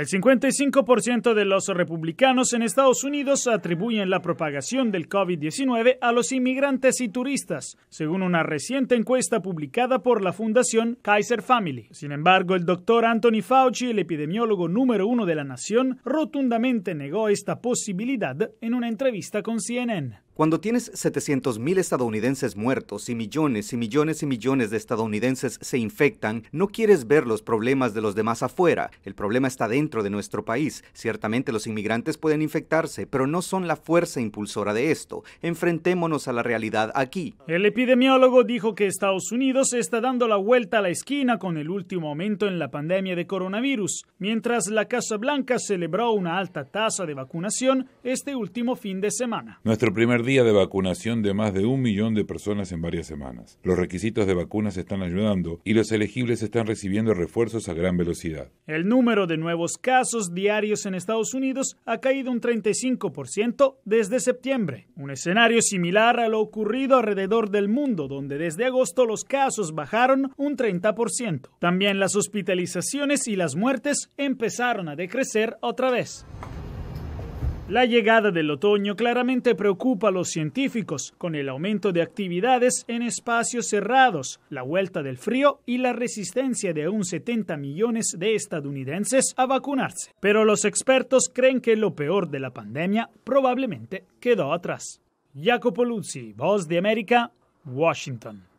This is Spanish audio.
El 55% de los republicanos en Estados Unidos atribuyen la propagación del COVID-19 a los inmigrantes y turistas, según una reciente encuesta publicada por la Fundación Kaiser Family. Sin embargo, el doctor Anthony Fauci, el epidemiólogo número uno de la nación, rotundamente negó esta posibilidad en una entrevista con CNN. Cuando tienes 700.000 estadounidenses muertos y millones y millones y millones de estadounidenses se infectan, no quieres ver los problemas de los demás afuera. El problema está dentro de nuestro país. Ciertamente los inmigrantes pueden infectarse, pero no son la fuerza impulsora de esto. Enfrentémonos a la realidad aquí. El epidemiólogo dijo que Estados Unidos está dando la vuelta a la esquina con el último aumento en la pandemia de coronavirus. Mientras la Casa Blanca celebró una alta tasa de vacunación este último fin de semana. Nuestro primer día de vacunación de más de un millón de personas en varias semanas. Los requisitos de vacunas están ayudando y los elegibles están recibiendo refuerzos a gran velocidad. El número de nuevos casos diarios en Estados Unidos ha caído un 35% desde septiembre, un escenario similar a lo ocurrido alrededor del mundo, donde desde agosto los casos bajaron un 30%. También las hospitalizaciones y las muertes empezaron a decrecer otra vez. La llegada del otoño claramente preocupa a los científicos, con el aumento de actividades en espacios cerrados, la vuelta del frío y la resistencia de un 70 millones de estadounidenses a vacunarse. Pero los expertos creen que lo peor de la pandemia probablemente quedó atrás. Jacopo Luzzi, Voz de América, Washington.